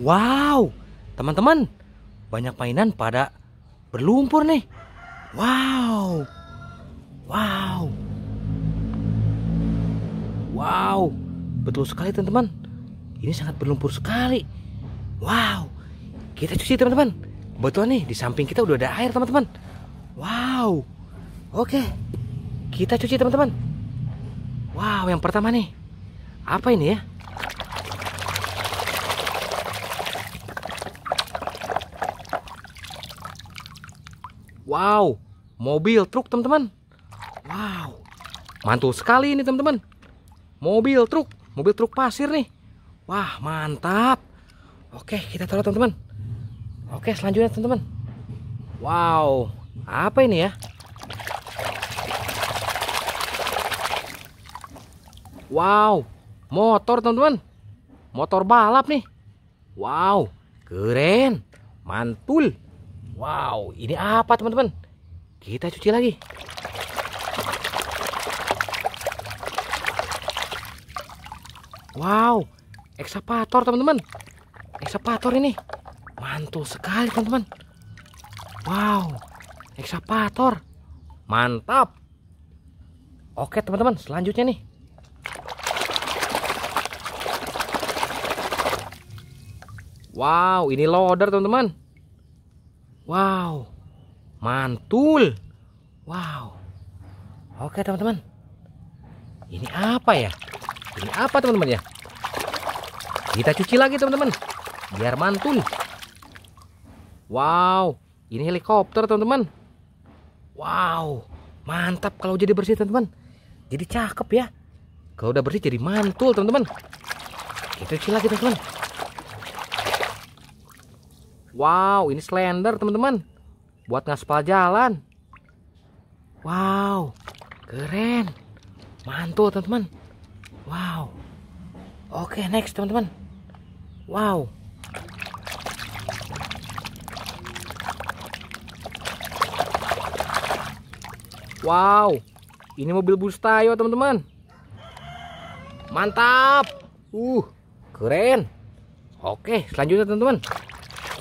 Wow, teman-teman, banyak mainan pada berlumpur nih. Wow, wow, wow, betul sekali teman-teman. Ini sangat berlumpur sekali. Wow, kita cuci teman-teman. Betul nih, di samping kita udah ada air teman-teman. Wow, oke, kita cuci teman-teman. Wow, yang pertama nih, apa ini ya? Wow, mobil truk teman-teman. Wow, mantul sekali ini teman-teman. Mobil truk, mobil truk pasir nih. Wah, mantap. Oke, kita taruh teman-teman. Oke, selanjutnya teman-teman. Wow, apa ini ya? Wow, motor teman-teman. Motor balap nih. Wow, keren. Mantul. Wow, ini apa teman-teman? Kita cuci lagi. Wow, eksapator teman-teman. Eksapator ini mantul sekali teman-teman. Wow, eksapator. Mantap. Oke teman-teman, selanjutnya nih. Wow, ini loader teman-teman. Wow, mantul. Wow. Oke teman-teman. Ini apa ya? Ini apa teman-teman ya? Kita cuci lagi teman-teman. Biar mantul. Wow, ini helikopter teman-teman. Wow, mantap kalau jadi bersih teman-teman. Jadi cakep ya. Kalau udah bersih jadi mantul teman-teman. Kita cuci lagi teman-teman. Wow, ini slender teman-teman. Buat ngaspal jalan. Wow, keren. Mantul teman-teman. Wow. Oke, next teman-teman. Wow. Wow. Ini mobil bus tayo teman-teman. Mantap. Uh, keren. Oke, selanjutnya teman-teman.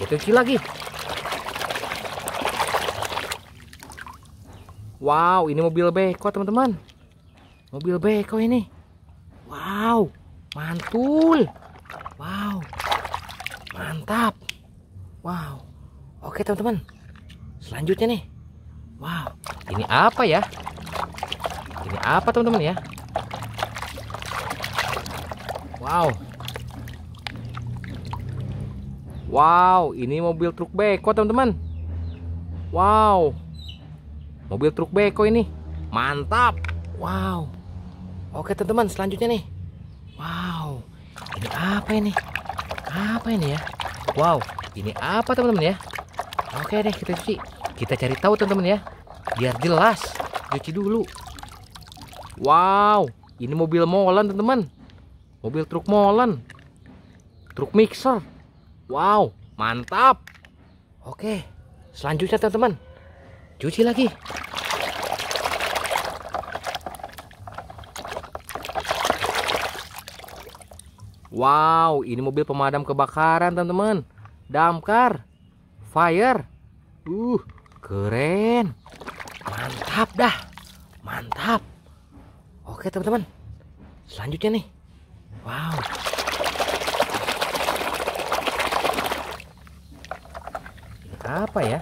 Kecil lagi. Wow, ini mobil beko teman-teman. Mobil beko ini. Wow, mantul. Wow, mantap. Wow, oke teman-teman. Selanjutnya nih. Wow, ini apa ya? Ini apa teman-teman ya? Wow, Wow, ini mobil truk beko teman-teman. Wow, mobil truk beko ini mantap. Wow. Oke teman-teman, selanjutnya nih. Wow, ini apa ini? Apa ini ya? Wow, ini apa teman-teman ya? Oke deh kita cuci. Kita cari tahu teman-teman ya. Biar jelas. Cuci dulu. Wow, ini mobil molen teman-teman. Mobil truk molen. Truk mixer. Wow, mantap. Oke, selanjutnya teman-teman. Cuci lagi. Wow, ini mobil pemadam kebakaran, teman-teman. Damkar. Fire. Uh, keren. Mantap dah. Mantap. Oke, teman-teman. Selanjutnya nih. Wow. apa ya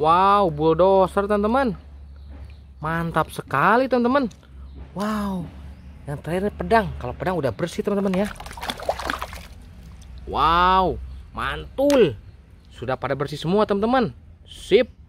Wow bulldozer teman-teman mantap sekali teman-teman Wow yang terakhir pedang kalau pedang udah bersih teman-teman ya Wow mantul sudah pada bersih semua teman-teman sip